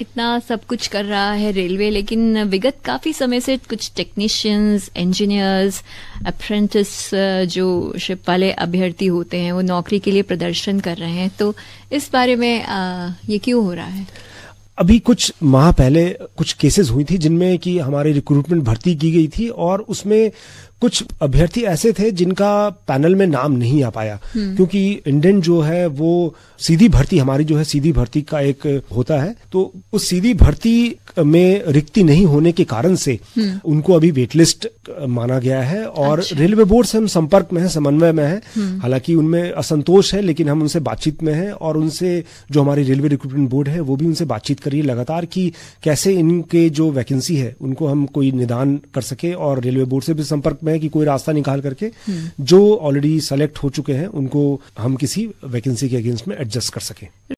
इतना सब कुछ कर रहा है रेलवे लेकिन विगत काफ़ी समय से कुछ टेक्नीशियंस इंजीनियर्स अप्रेंटिस जो शिप वाले अभ्यर्थी होते हैं वो नौकरी के लिए प्रदर्शन कर रहे हैं तो इस बारे में आ, uh, ये क्यों हो रहा है अभी कुछ माह पहले कुछ केसेस हुई थी जिनमें कि हमारे रिक्रूटमेंट भर्ती की गई थी और उसमें कुछ अभ्यर्थी ऐसे थे जिनका पैनल में नाम नहीं आ पाया हम्म। क्योंकि इंडियन जो है वो सीधी भर्ती हमारी जो है सीधी भर्ती का एक होता है तो उस सीधी भर्ती में रिक्ति नहीं होने के कारण से हम्म। उनको अभी वेटलिस्ट माना गया है और अच्छा। रेलवे बोर्ड से हम संपर्क में है समन्वय में है हम्म। हालांकि उनमें असंतोष है लेकिन हम उनसे बातचीत में है और उनसे जो हमारी रेलवे रिक्रूटमेंट बोर्ड है वो भी उनसे बातचीत करिए लगातार कि कैसे इनके जो वैकेंसी है उनको हम कोई निदान कर सके और रेलवे बोर्ड से भी संपर्क में है कि कोई रास्ता निकाल करके हम्म। जो ऑलरेडी सेलेक्ट हो चुके हैं उनको हम किसी वैकेंसी के अगेंस्ट में एडजस्ट कर सकें